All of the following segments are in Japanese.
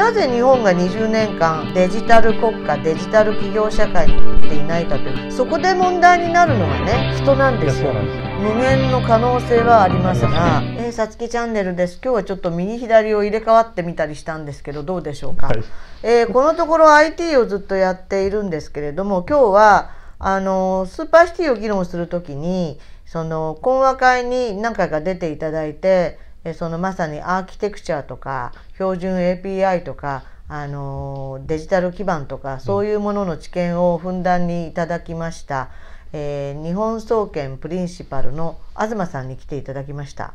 なぜ日本が20年間デジタル国家デジタル企業社会になっていないかというそこで問題になるのがね人なんですよ無限の可能性はありますが「えさつきチャンネル」です今日はちょっと右左を入れ替わってみたりしたんですけどどうでしょうか、はい、えー、このところ IT をずっとやっているんですけれども今日はあのスーパーシティを議論する時にその懇話会に何回か出ていただいてそのまさにアーキテクチャとか標準 API とかあのデジタル基盤とかそういうものの知見をふんだんにいただきました、うん、えー、日本総研プリンシパルの東さんに来ていただきました。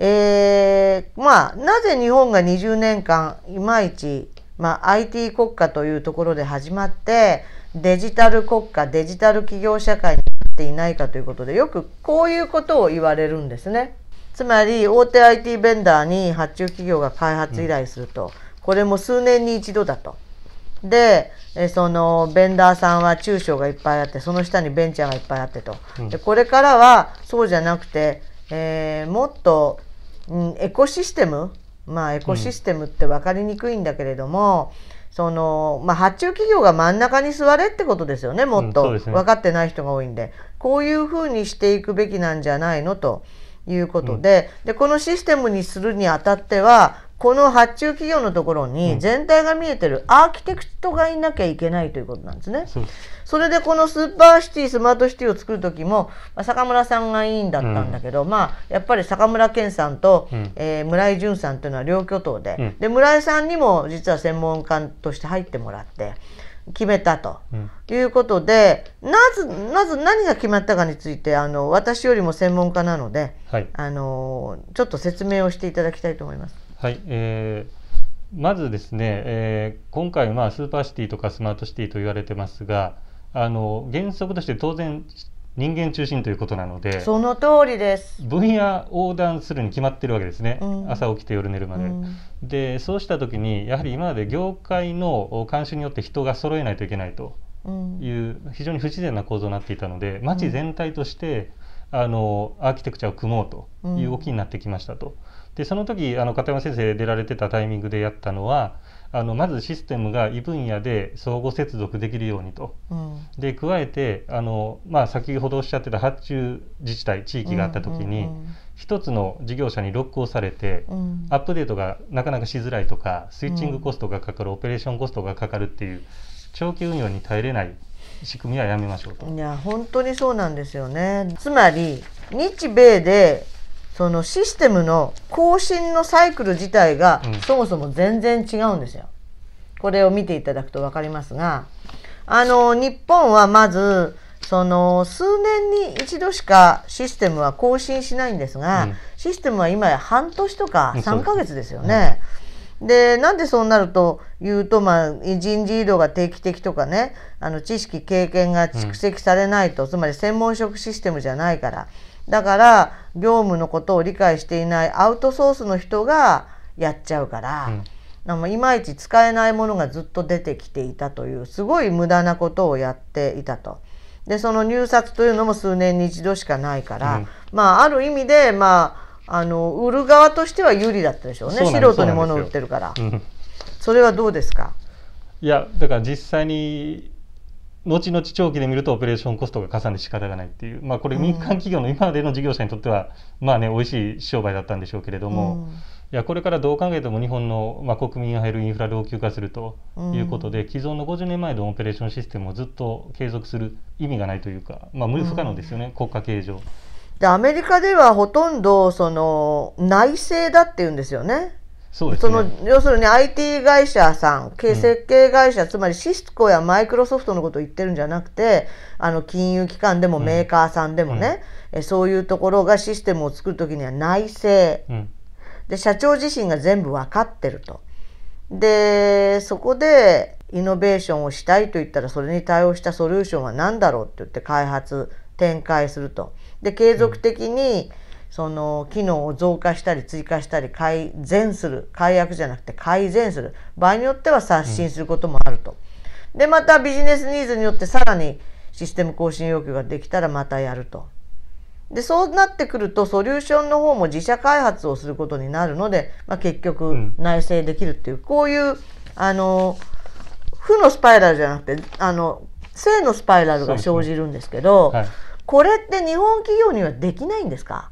えー、まあなぜ日本が20年間いまいち、まあ、IT 国家というところで始まってデジタル国家デジタル企業社会になっていないかということでよくこういうことを言われるんですね。つまり大手 IT ベンダーに発注企業が開発依頼すると、うん、これも数年に一度だと。でそのベンダーさんは中小がいっぱいあってその下にベンチャーがいっぱいあってと、うん、でこれからはそうじゃなくて、えー、もっと、うん、エコシステムまあエコシステムって分かりにくいんだけれども、うん、そのまあ、発注企業が真ん中に座れってことですよねもっと、分かってない人が多いんでこういうふうにしていくべきなんじゃないのと。いうことでうん、でこのシステムにするにあたってはこの発注企業のところに全体が見えてるアーキテクトがいなきゃいけないということなんですね。それでこのスーパーシティスマートシティを作る時も、まあ、坂村さんが委員だったんだけど、うん、まあやっぱり坂村健さんと、うん、えー、村井淳さんというのは両巨頭で,、で村井さんにも実は専門家として入ってもらって。決めたと、いうことでなぜなぜ何が決まったかについてあの私よりも専門家なので、はい、あのちょっと説明をしていただきたいと思います。はい、えーまずですね、えー、今回、まあ、スーパーシティとかスマートシティと言われてますがあの原則として当然人間中心ということなのでその通りです分野横断するに決まってるわけですね、うん、朝起きて夜寝るまで、うん、でそうした時にやはり今まで業界の慣習によって人が揃えないといけないという、非常に不自然な構造になっていたので町全体としてあのアーキテクチャを組もうという動きになってきましたと。うん、でその時あの片山先生出られてたタイミングでやったのはあのまずシステムが異分野で相互接続できるようにと、うん、で加えてあの、まあ、先ほどおっしゃってた発注自治体地域があった時に、うんうん、一つの事業者にロックをされて、うん、アップデートがなかなかしづらいとかスイッチングコストがかかる、オペレーションコストがかかるっていう長期運用に耐えれない仕組みはやめましょうと。いや本当にそうなんですよね。つまり日米でそのシステムの更新のサイクル自体が、そもそも全然違うんですよ。これを見ていただくと分かりますがあの日本はまずその数年に一度しかシステムは更新しないんですが、うん、システムは今や半年とか3ヶ月ですよね。うんでなんでそうなるというと、まあ、人事異動が定期的とかねあの知識経験が蓄積されないと、うん、つまり専門職システムじゃないからだから業務のことを理解していないアウトソースの人がやっちゃうから。うんいまいち使えないものがずっと出てきていたというすごい無駄なことをやっていたと。でその入札というのも数年に一度しかないから、うん、まあある意味でまああの売る側としては有利だったでしょうね素人に物を売ってるから、うん、それはどうですかいやだから実際に後々長期で見るとオペレーションコストがかさんで仕方がないっていう、まあ、これ民間企業の今までの事業者にとっては、まあね美味しい商売だったんでしょうけれども、うん、いやこれからどう考えても日本の、まあ、国民が減るインフラ老朽化するということで、うん、既存の50年前のオペレーションシステムをずっと継続する意味がないというか、まあ、無理不可能ですよね、国家形状。上。でアメリカではほとんどその内政だっていうんですよね。そね、その要するに IT 会社さん、設計会社、うん、つまりシスコやマイクロソフトのことを言ってるんじゃなくて、あの金融機関でもメーカーさんでもね、うん、そういうところがシステムを作るときには内政、うん、で、社長自身が全部分かってると。で、そこでイノベーションをしたいと言ったら、それに対応したソリューションは何だろうって言って開発、展開すると。で継続的にその機能を増加したり追加したり改善する解約じゃなくて改善する場合によっては刷新することもあると。でまたビジネスニーズによってさらにシステム更新要求ができたらまたやると。でそうなってくるとソリューションの方も自社開発をすることになるので、まあ、結局内製できるっていう、うん、こういうあの負のスパイラルじゃなくてあの正のスパイラルが生じるんですけど、はい、これって日本企業にはできないんですか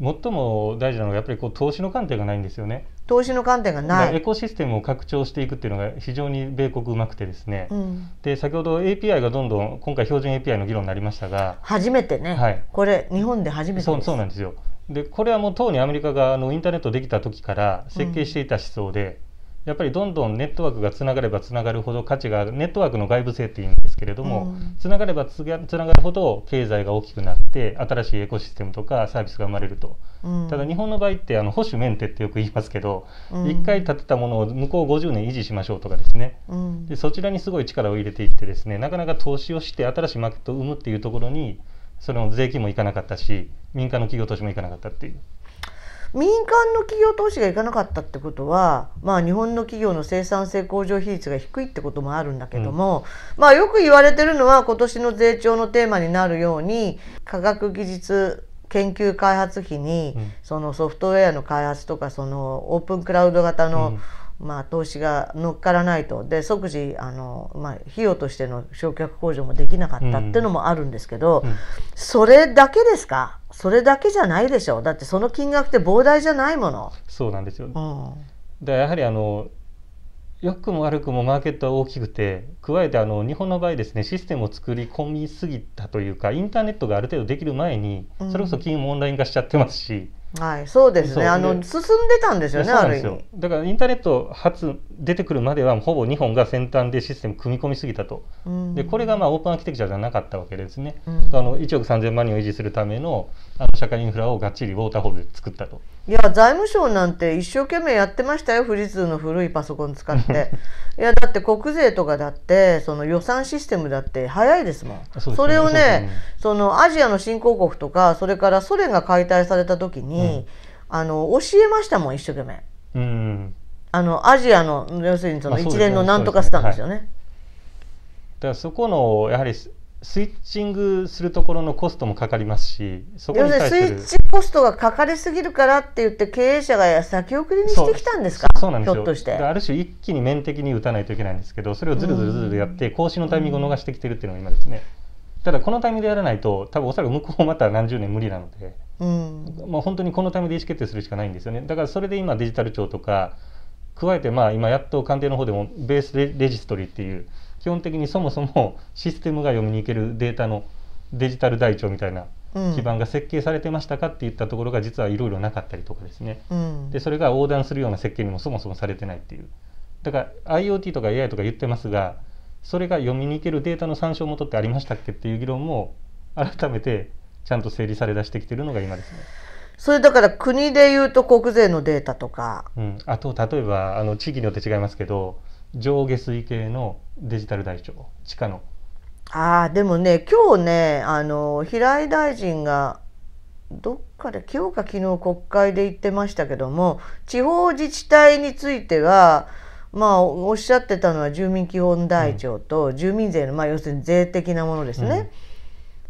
最も大事なのはやっぱりこう投資の観点がないんですよね。投資の観点がないエコシステムを拡張していくっていうのが非常に米国うまくてですね、うん、で先ほど API がどんどん今回標準 API の議論になりましたが初めてね、はい、これ日本で初めてそうそうなんですよでこれはもう当にアメリカがあのインターネットできた時から設計していた思想で、うんやっぱりどんどんネットワークがつながればつながるほど価値がネットワークの外部性っていうんですけれども、うん、つながればつがつながるほど経済が大きくなって新しいエコシステムとかサービスが生まれると、うん、ただ日本の場合ってあの保守メンテってよく言いますけど、うん、1回建てたものを向こう50年維持しましょうとかですね、うん、でそちらにすごい力を入れていってですねなかなか投資をして新しいマーケットを生むっていうところにその税金もいかなかったし民間の企業投資もいかなかったっていう。民間の企業投資がいかなかったってことは、まあ、日本の企業の生産性向上比率が低いってこともあるんだけども、うん、まあ、よく言われてるのは今年の税調のテーマになるように科学技術研究開発費に、そのソフトウェアの開発とかそのオープンクラウド型の、うんまあ、投資が乗っからないとで即時あの、まあ、費用としての償却控除もできなかったっていうのもあるんですけど、うんそれだけですかそれだけじゃないでしょうだってその金額って膨大じゃないもの。そうなんですよ、うん、でやはりあの良くも悪くもマーケットは大きくて加えてあの日本の場合ですねシステムを作り込みすぎたというかインターネットがある程度できる前にそれこそ金融もオンライン化しちゃってますし。はい、そうですね。あの進んでたんですよね。ある意味。だからインターネット発出てくるまではほぼ日本が先端でシステム組み込みすぎたと。うん、でこれがまあオープンアーキテクチャじゃなかったわけですね。うん、あの1億3000万人を維持するためのあの社会インフラをがっちりウォーターホールで作ったと。いや財務省なんて一生懸命やってましたよ。富士通の古いパソコン使って。いやだって国税とかだってその予算システムだって早いですもん。そ、ね,、れをね、ね、そのアジアの新興国とかそれからソ連が解体された時に。に、あの教えましたもん一生懸命、うん、あのアジアの要するにその一連のなんとかスタンですよね。ねねはい、だからそこのやはりスイッチングするところのコストもかかりますしそこに対するにスイッチコストがかかりすぎるからって言って経営者が先送りにしてきたんですかそうなんですよひある種一気に面的に打たないといけないんですけどそれをずるずるずるやって、更新のタイミングを逃してきてるっていうのが今ですね、ただこのタイミングでやらないと多分おそらく向こうまた何十年無理なので。うん、もう本当にこのタイミングで意思決定するしかないんですよねだからそれで今デジタル庁とか加えてまあ今やっと官邸の方でもベースレジストリっていう基本的にそもそもシステムが読みに行けるデータのデジタル台帳みたいな基盤が設計されてましたかっていったところが実はいろいろなかったりとかですね、うん、でそれが横断するような設計にもそもそもされてないっていうだから IoT とか AI とか言ってますがそれが読みに行けるデータの参照元ってありましたっけっていう議論も改めてちゃんと整理され出してきてるのが今ですね。それだから国でいうと国税のデータとか、うん、あと例えばあの地域によって違いますけど上下水系のデジタル台帳地下のああでもね今日ねあの平井大臣がどっかで今日か昨日国会で言ってましたけども地方自治体についてはまあおっしゃってたのは住民基本台帳と住民税の、まあ、要するに税的なものですね。うん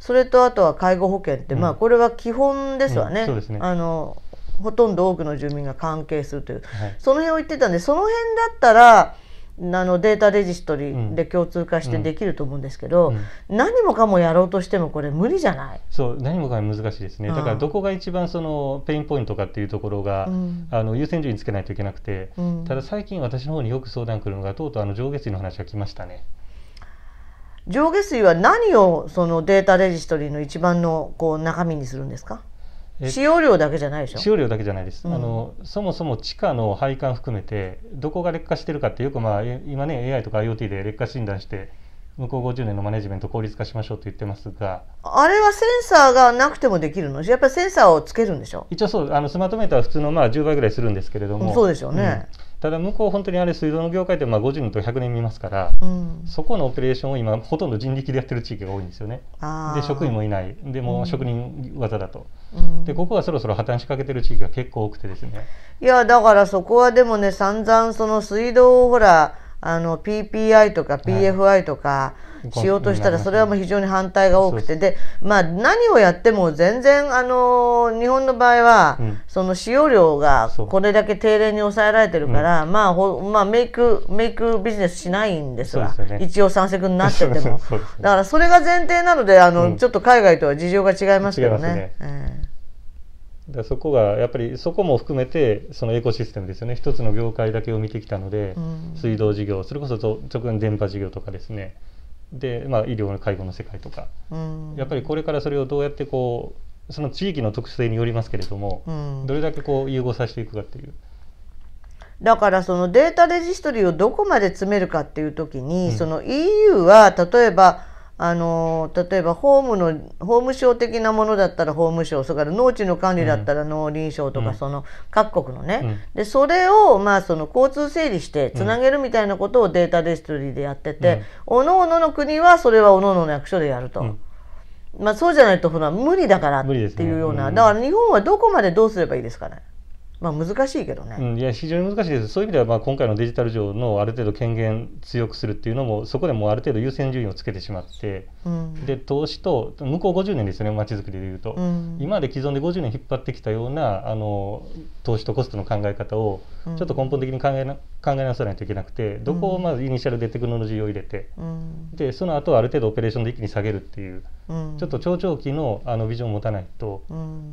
それとあとは介護保険って、まあこれは基本ですわね。ねあのほとんど多くの住民が関係するという、はい、その辺を言ってたんでその辺だったらあのデータレジストリで共通化してできると思うんですけど、うんうん、何もかもやろうとしてもこれ無理じゃないそう何もかも難しいですねだからどこが一番そのペインポイントかっていうところが、うん、あの優先順位つけないといけなくて、ただ最近私の方によく相談来るのがとうとうあの上下水の話が来ましたね。上下水は何をそのデータレジストリーの一番のこう中身にするんですか使用量だけじゃないでしょ使用量だけじゃないです、うん、あのそもそも地下の配管含めてどこが劣化してるかってよくまあ今ね AI とか IoT で劣化診断して向こう50年のマネジメント効率化しましょうと言ってますがあれはセンサーがなくてもできるのやっぱりセンサーをつけるんでしょ一応そうあのスマートメーターは普通のまあ10倍ぐらいするんですけれどもそうでしょうね、うんただ向こう本当にあれ水道の業界ってまあ50年と100年見ますから、うん、そこのオペレーションを今ほとんど人力でやってる地域が多いんですよねで職員もいないでも職人技だと、うん、でここはそろそろ破綻しかけてる地域が結構多くてですねいやだからそこはでもね散々その水道をほらあの PPI とか PFI とか、はいしようとしたらそれはもう非常に反対が多くてでまあ何をやっても全然あの日本の場合は、その使用量がこれだけ低廉に抑えられてるから、まあほまあメイクメイクビジネスしないんですが、一応三色になってても だからそれが前提なのであの、ちょっと海外とは事情が違いますけどね。そこがやっぱりそこも含めてそのエコシステムですよね一つの業界だけを見てきたので、うん、水道事業それこそ直前電波事業とかですねで、まあ、医療の介護の世界とか、うん、やっぱりこれからそれをどうやってこうその地域の特性によりますけれども、うん、どれだけこう融合させていくかっていう。だからそのデータレジストリーをどこまで詰めるかっていう時に、うん、その EU は例えばあの例えば法務の法務省的なものだったら法務省それから農地の管理だったら農林省とか、うん、その各国のね、うん、でそれをまあその交通整理してつなげるみたいなことをデータデストリーでやってて、うん、おのおのの国はそれはおのおのの役所でやると。まあ、そうじゃないとほら無理だからっていうような、ね、だから日本はどこまでどうすればいいですかねまあ、難しいけどね、うん、いや非常に難しいですそういう意味ではまあ今回のデジタル上のある程度権限強くするっていうのもそこでもうある程度優先順位をつけてしまって、うん、で投資と向こう50年ですねまちづくりでいうと、うん、今まで既存で50年引っ張ってきたようなあの投資とコストの考え方をちょっと根本的に考えな考え直さないといけなくてどこをまずイニシャルでテクノロジーを入れて、うん、でその後ある程度オペレーションで一気に下げるっていう、うん、ちょっと超長期のあのビジョンを持たないと、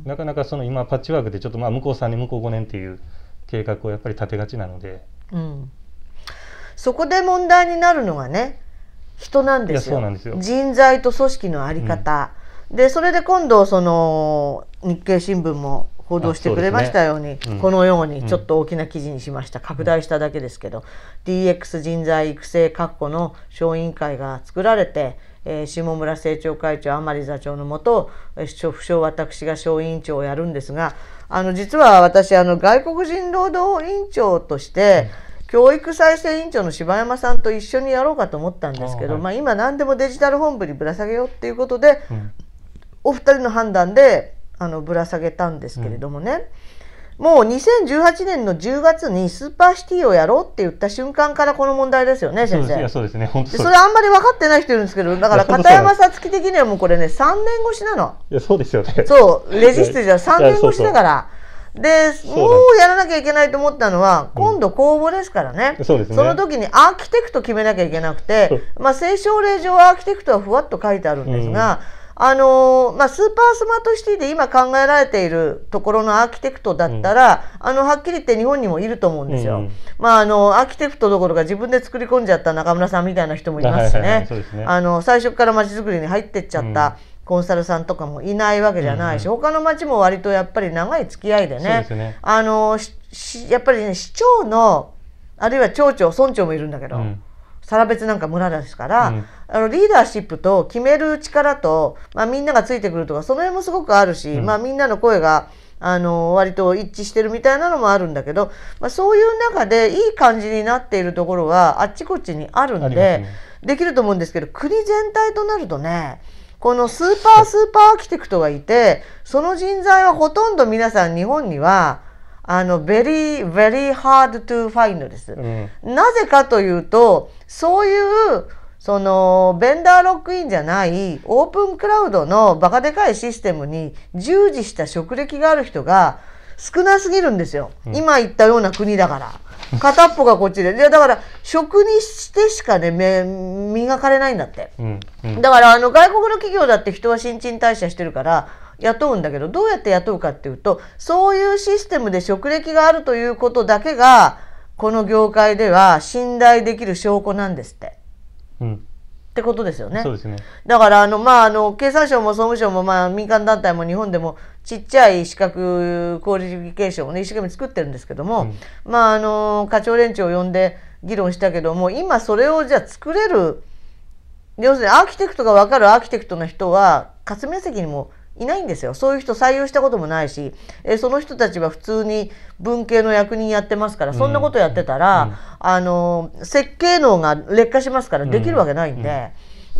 なかなかその今パッチワークでちょっとまあ向こう3年向こう5年っていう計画をやっぱり立てがちなので、そこで問題になるのがね人なんですよですよ人材と組織の在り方、でそれで今度その日経新聞も報道してくれましたように、ねうん、このようにちょっと大きな記事にしました、うん、拡大しただけですけど、うん、DX 人材育成確保の小委員会が作られて、えー、下村政調会長甘利座長のもと不詳私が小委員長をやるんですがあの実は私あの外国人労働委員長として、教育再生委員長の柴山さんと一緒にやろうかと思ったんですけど、はい、まあ、今何でもデジタル本部にぶら下げようっていうことで、お二人の判断であのぶら下げたんですけれどもね、うん、もう2018年の10月にスーパーシティをやろうって言った瞬間からこの問題ですよね先生そでそれあんまり分かってない人いるんですけどだから片山さつき的にはもうこれね3年越しなのいやそうですよねそうレジステじゃ3年越しだから。でもうやらなきゃいけないと思ったのは今度公募ですからねうんそね、その時にアーキテクト決めなきゃいけなくて、まあ、青少令上アーキテクトはふわっと書いてあるんですが、うあのまあ、スーパースマートシティで今考えられているところのアーキテクトだったら、うん、あのはっきり言って日本にもいると思うんですよ。うんまあ、あのアーキテクトどころか自分で作り込んじゃった中村さんみたいな人もいますしね、あの最初からまちづくりに入ってっちゃった。コンサルさんとかもいないわけじゃないし、うんうん、他の町も割とやっぱり長い付き合いでね、あのやっぱりね市長のあるいは町長村長もいるんだけど、うサラ別なんか村ですから、うん、あのリーダーシップと決める力と、まあ、みんながついてくるとかその辺もすごくあるし、うん、まあ、みんなの声があの割と一致してるみたいなのもあるんだけど、まあ、そういう中でいい感じになっているところはあっちこっちにあるんで、ね、できると思うんですけど国全体となるとねこのスーパースーパーアーキテクトがいてその人材はほとんど皆さん日本にはあの very very hard to find です、うん、なぜかというとそういうそのベンダーロックインじゃないオープンクラウドのバカでかいシステムに従事した職歴がある人が少なすぎるんですよ、うん、今言ったような国だから片っぽがこっちでいやだから職にしてしかね磨かれないんだって、うん、だからあの外国の企業だって人は新陳代謝してるから雇うんだけどどうやって雇うかっていうとそういうシステムで職歴があるということだけがこの業界では信頼できる証拠なんですって。うんってことですよね。ねだからあの、まあ、あの経産省も総務省も、まあ、民間団体も日本でもちっちゃい資格クオリフィケーションをね一生懸命作ってるんですけども、うん、まあ、あの課長連中を呼んで議論したけども今それをじゃあ作れる要するにアーキテクトが分かるアーキテクトの人は霞が関にもいないんですよそういう人採用したこともないし、えー、その人たちは普通に文系の役人やってますからそんなことやってたら、うん、あの設計能が劣化しますからできるわけないんで、うん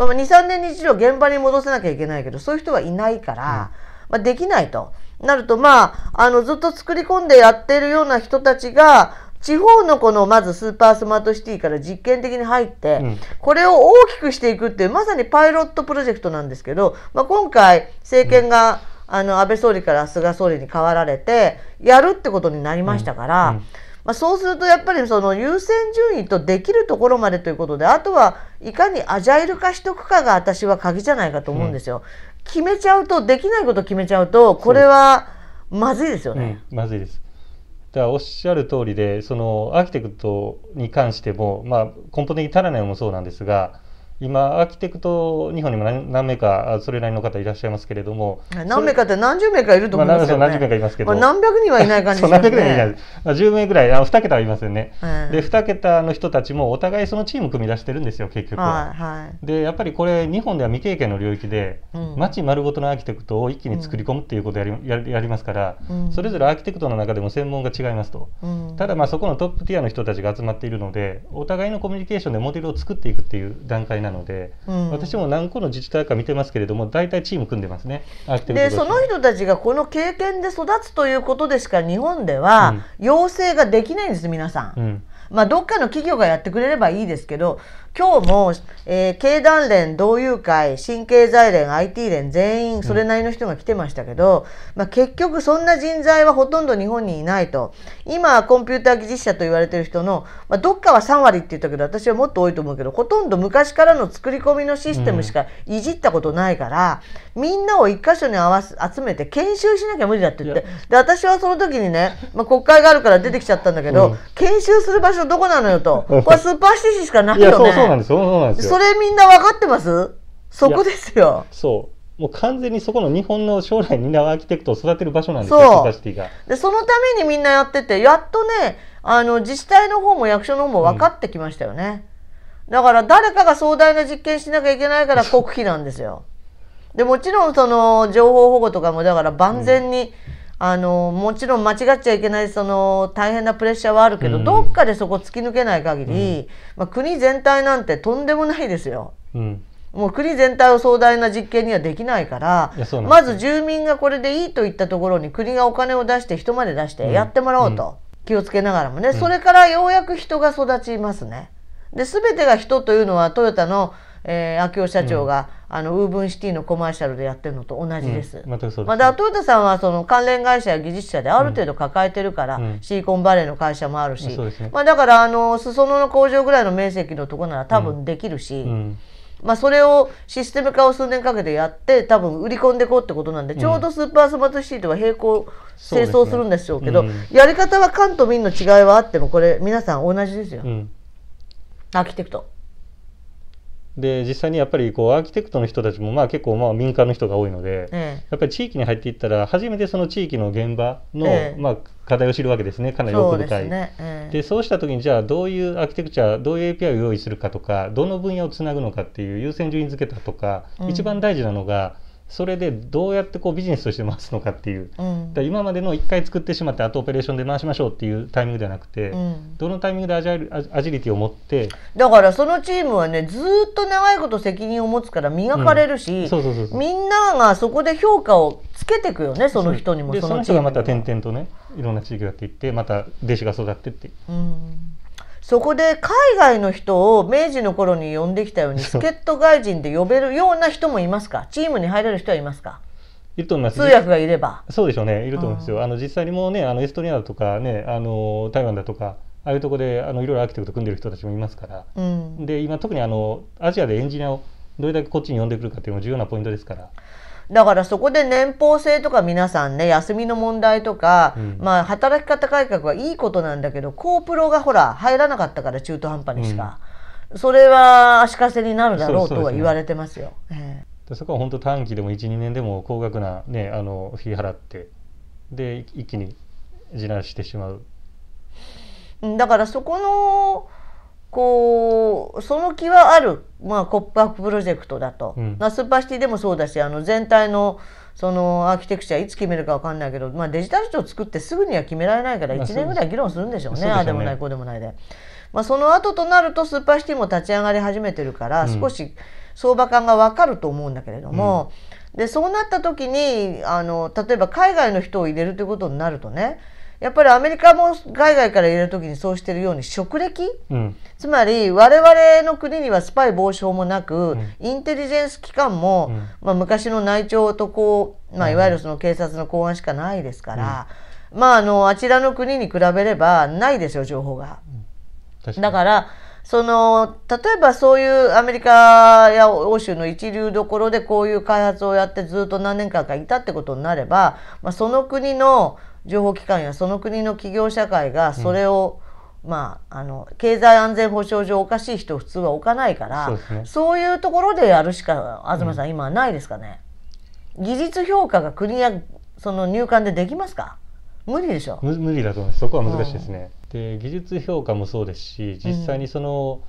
うん、まあ、23年に一度現場に戻せなきゃいけないけどそういう人はいないから、まあ、できないと。なるとまああのずっと作り込んでやってるような人たちが地方のこのまずスーパースマートシティから実験的に入って、うん、これを大きくしていくっていうまさにパイロットプロジェクトなんですけど、まあ、今回政権が、うん、あの安倍総理から菅総理に代わられてやるってことになりましたから、うん、まあ、そうするとやっぱりその優先順位とできるところまでということであとはいかにアジャイル化しとくかが私は鍵じゃないかと思うんですよ。決めちゃうとできないこと決めちゃうとこれはまずいですよね。まずいですではおっしゃる通りでそのアーキテクトに関しても、まあ、根本的にらないのもそうなんですが今アーキテクト日本にも何名かそれなりの方いらっしゃいますけれども何名かって何十名かいると思いますよ、ね、まあ、何十名かいますけど、まあ、何百人はいない感じですね何百人はいない、あ、10名ぐらいあ2桁はいますよね、えー、で2桁の人たちもお互いそのチーム組み出してるんですよ結局は、はいはい、でやっぱりこれ日本では未経験の領域で、うん、町丸ごとのアーキテクトを一気に作り込むっていうことをやりうん、やりますから、うん、それぞれアーキテクトの中でも専門が違いますと、ただまあそこのトップティアの人たちが集まっているのでお互いのコミュニケーションでモデルを作っていくっていう段階なんなので、うん、私も何個の自治体か見てますけれども大体チーム組んでますねでその人たちがこの経験で育つということでしか日本では要請ができないんです皆さん。まあ、どっかの企業がやってくれればいいですけど今日も、えー、経団連同友会新経済連 IT 連全員それなりの人が来てましたけど、うん、まあ、結局そんな人材はほとんど日本にいないと今コンピューター技術者と言われてる人の、まあ、どっかは3割って言ったけど私はもっと多いと思うけどほとんど昔からの作り込みのシステムしかいじったことないから、うん、みんなを1箇所に合わす集めて研修しなきゃ無理だって言ってで私はその時にね、まあ、国会があるから出てきちゃったんだけど、うん、研修する場所どこなのよと これはスーパーシティしかないよね。そうなんですよそうなんですよそれみんな分かってますそこですよそうもう完全にそこの日本の将来担うアーキテクトを育てる場所なんですよ、が。で、そのためにみんなやってて、やっとね、あの自治体の方も役所の方も分かってきましたよね。うん、だから誰かが壮大な実験しなきゃいけないから国費なんですよ。でもちろんその情報保護とかもだから万全にあのもちろん間違っちゃいけないその大変なプレッシャーはあるけど、うん、どっかでそこ突き抜けない限り、うん、まあ、国全体なんてとんでもないですよ。うん、もう国全体を壮大な実験にはできないからまず住民がこれでいいといったところに国がお金を出して人まで出してやってもらおうと、気をつけながらもね、それからようやく人が育ちますね。で全てが人というのはトヨタの、えー、秋夫社長が、あのウーブンシティのコマーシャルでやってるのと同じです。うん、またそうです、まだトヨタさんはその関連会社や技術者である程度抱えてるから、うん、シリコンバレーの会社もあるし、まあ、だからあの裾野の工場ぐらいの面積のとこなら多分できるし。まあ、それをシステム化を数年かけてやって多分売り込んでいこうってことなんで、ちょうどスーパースマートシートは並行清掃するんでしょうけど、ねうん、やり方は官と民の違いはあってもこれ皆さん同じですよ、アーキテクト。で実際にやっぱりこうアーキテクトの人たちもまあ結構まあ民間の人が多いので、うん、やっぱり地域に入っていったら初めてその地域の現場の、まあ、課題を知るわけですねかなり奥深い。そうで、ねうん、そうした時にじゃあどういうアーキテクチャどういう API を用意するかとかどの分野をつなぐのかっていう優先順位付けたとか、一番大事なのが。それでどうやってこうビジネスとして回すのかっていう、うん、だ今までの1回作ってしまってあとオペレーションで回しましょうっていうタイミングではなくて、うん、どのタイミングでアジャルアジリティを持ってだからそのチームはねずっと長いこと責任を持つから磨かれるし、うみんながそこで評価をつけていくよねその人にもその人がまた点々とねいろんな地域をやっていってまた弟子が育ってって。うんそこで海外の人を明治の頃に呼んできたように助っ人外人で呼べるような人もいますかチームに入れる人はいますかいると思います通訳がいればそうでしょうねいると思うんですよ、あの実際にもねあのエストニアだとかねあの台湾だとかああいうとこであのいろいろアーキテクト組んでる人たちもいますから、うん、で今特にあのアジアでエンジニアをどれだけこっちに呼んでくるかっていうのも重要なポイントですから。だからそこで年俸制とか皆さんね休みの問題とか、うん、まあ働き方改革はいいことなんだけど高プロがほら入らなかったから中途半端にしか、うん、それは足かせになるだろうとは言われてますよ。そ、えー、そこは本当短期でも12年でも高額な、ね、あのフィ払ってで一気に鳴らしてしまう。だからそこのこうその気はある、まあ、コップアッププロジェクトだと、うん、スーパーシティでもそうだしあの全体のそのアーキテクチャいつ決めるか分かんないけど、まあ、デジタル庁作ってすぐには決められないから1年ぐらい議論するんでしょうね、あ、ああでもないこうでもないで、まあ、その後となるとスーパーシティも立ち上がり始めてるから、少し相場感が分かると思うんだけれども、うん、でそうなった時にあの例えば海外の人を入れるということになるとねやっぱりアメリカも海外から入れる時にそうしてるように職歴、うん、つまり我々の国にはスパイ防止法もなく、うん、インテリジェンス機関も、うん、まあ、昔の内調とこう、まあ、いわゆるその警察の公安しかないですから、まあ、あのあちらの国に比べればないですよ情報が。かだからその例えばそういうアメリカや欧州の一流どころでこういう開発をやってずっと何年間かいたってことになれば、まあ、その国の情報機関やその国の企業社会がそれを、うん、まあ、あの経済安全保障上おかしい人普通は置かないからそう、ね,、いうところでやるしか東さん、今はないですかね技術評価が国やその入管でできますか無理でしょ無無理だと思いますそこは難しいですね、うん、で技術評価もそうですし実際にその、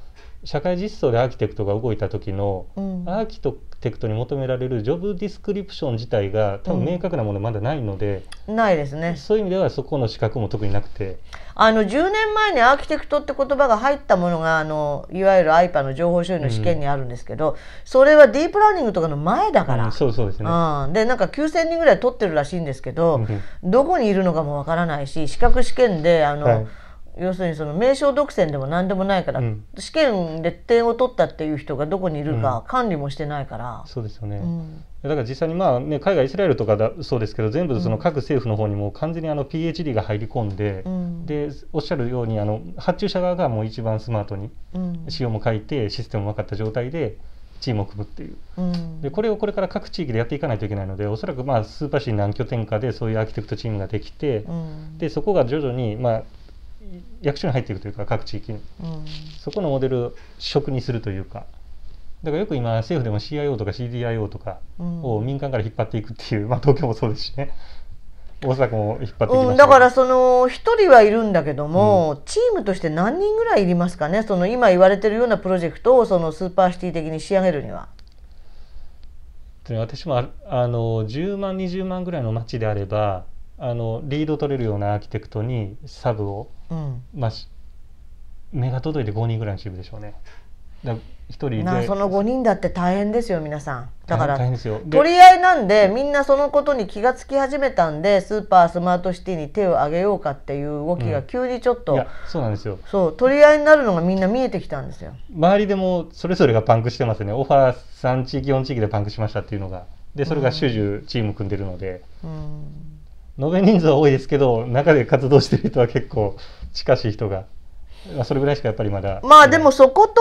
社会実装でアーキテクトが動いた時の、うん、アーキテクトに求められるジョブディスクリプション自体が多分明確なものまだないので、うん、ないですねそういう意味ではそこの資格も特になくてあの10年前にアーキテクトって言葉が入ったものがあのいわゆる IPA の情報処理の試験にあるんですけど、うん、それはディープラーニングとかの前だから、そうそうですね、でなんか9,000人ぐらい取ってるらしいんですけど、どこにいるのかもわからないし資格試験であの、はい要するにその名称独占でも何でもないから、うん、試験で点を取ったっていう人がどこにいるか管理もしてないから、うん、そうですよね、うん、だから実際にまあ、ね、海外イスラエルとかだそうですけど全部その各政府の方にも完全にあの PhD が入り込んで、でおっしゃるようにあの発注者側がもう一番スマートに仕様も書いてシステムも分かった状態で。チームを組むっていう、うん、でこれをこれから各地域でやっていかないといけないのでおそらくまあスーパーシー何拠点かでそういうアーキテクトチームができて、うん、でそこが徐々にまあ役所に入っていくというか各地域うん、そこのモデル職にするというかだからよく今政府でも CIO とか CDIO とかを民間から引っ張っていくっていう、まあ、東京もそうですしね大阪も引っ張ってうん、だからその1人はいるんだけども、うん、チームとして何人ぐらいいりますかねその今言われてるようなプロジェクトをそのスーパーシティ的に仕上げるには。私もあの10万20万ぐらいの町であればあのリード取れるようなアーキテクトにサブを、うん、まあ、目が届いて5人ぐらいのチームでしょうね。だ一人でその5人だって大変ですよ皆さんだから取り合いなんでみんなそのことに気が付き始めたんでスーパースマートシティに手を挙げようかっていう動きが急にちょっと、うん、そうなんですよそう取り合いになるのがみんな見えてきたんですよ周りでもそれぞれがパンクしてますねオファー3地域4地域でパンクしましたっていうのがでそれが主従チーム組んでるので、うん、延べ人数は多いですけど中で活動してる人は結構近しい人がそれぐらいしかやっぱりまだまあでもそこと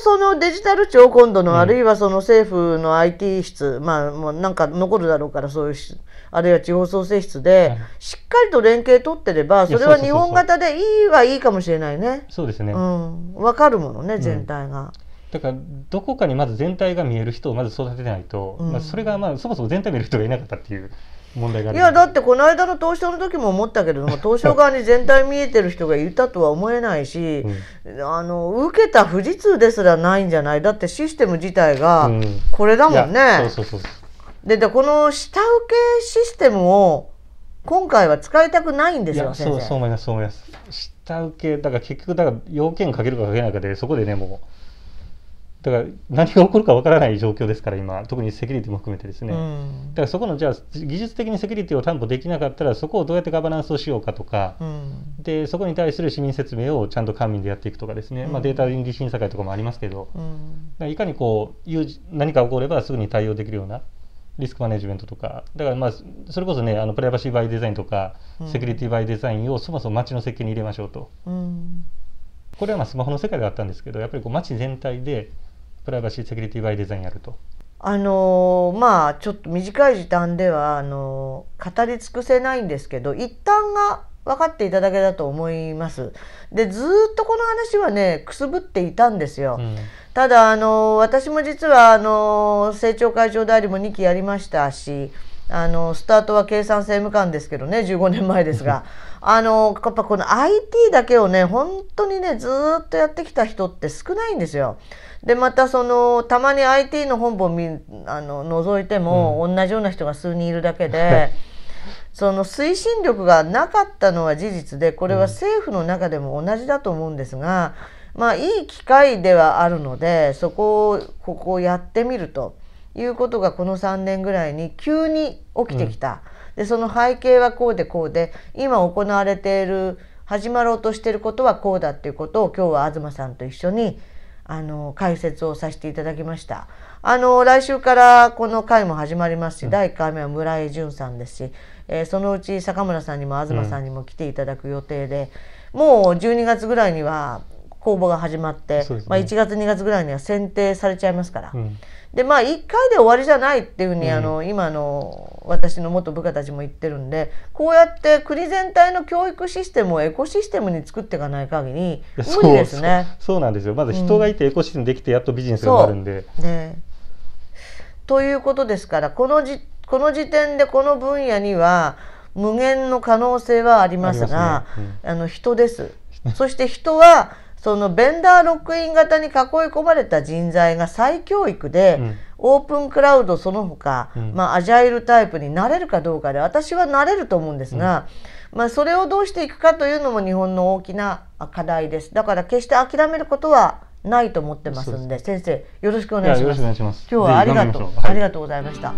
そのデジタル庁今度の、あるいはその政府の IT 室まあもうなんか残るだろうからそういうあるいは地方創生室でしっかりと連携取ってればそれは日本型でいいはいいかもしれないねそうですねうん分かるものね全体が、うん、だからどこかにまず全体が見える人をまず育てないと、うん、まあ、それがまあそもそも全体見る人がいなかったっていう問題があるいやだってこの間の東証の時も思ったけれども東証側に全体見えてる人がいたとは思えないし、うん、あの受けた富士通ですらないんじゃないだってシステム自体がこれだもんね。うん、そうそうそうででこの下請けシステムを今回は使いたくないんですよそうそう思いますそう思います下請けだから結局だから要件かけるかかけないかでそこでねもうだから何が起こるかわからない状況ですから今特にセキュリティも含めてですね、うん、だからそこのじゃあ技術的にセキュリティを担保できなかったらそこをどうやってガバナンスをしようかとか、うん、でそこに対する市民説明をちゃんと官民でやっていくとかですね、うん、まあ、データ倫理審査会とかもありますけど、いかにこう何か起こればすぐに対応できるようなリスクマネジメントとかだからまあそれこそねあのプライバシーバイデザインとか、セキュリティバイデザインをそもそも街の設計に入れましょうと。これはまあスマホの世界ではあったんですけどやっぱりこう街全体でプライバシー・セキュリティ・バイ・デザインやると。あのー、まあちょっと短い時短ではあのー、語り尽くせないんですけど一旦が分かっていただけだと思います。でずっとこの話はねくすぶっていたんですよ。うん、ただあのー、私も実はあの政調会長代理も2期やりましたし。あのスタートは計算政務官ですけどね15年前ですが あのやっぱこの IT だけをね本当にねずっとやってきた人って少ないんですよ。でまたそのたまに IT の本部をあの覗いても、うん、同じような人が数人いるだけで。その推進力がなかったのは事実でこれは政府の中でも同じだと思うんですが、うん、まあいい機会ではあるのでそこをここをやってみるということがこの3年ぐらいに急に起きてきた、うん、でその背景はこうでこうで今行われている始まろうとしていることはこうだっていうことを今日は東さんと一緒にあの解説をさせていただきましたあの来週からこの回も始まりますし、うん、第1回目は村井淳さんですし、えー、そのうち坂村さんにも東さんにも来ていただく予定で、うん、もう12月ぐらいには公募が始まって、ね、まあ、1月2月ぐらいには選定されちゃいますから。うんでまあ1回で終わりじゃないっていうふうに、うん、あの今の私の元部下たちも言ってるんでこうやって国全体の教育システムをエコシステムに作っていかない限り無理ですねそうなんですよまず人がいてエコシステムできてやっとビジネスになるんで。うん、ね、ということですからこのじこの時点でこの分野には無限の可能性はありますがあ、ねうん、あの人です。そして人はそのベンダーロックイン型に囲い込まれた人材が再教育で、うん、オープンクラウドその他、うん、まあ、アジャイルタイプになれるかどうかで私はなれると思うんですが、うん、まあ、それをどうしていくかというのも日本の大きな課題ですだから決して諦めることはないと思ってますんで先生よろしくお願いします今日はありがとう、ありがとうございました。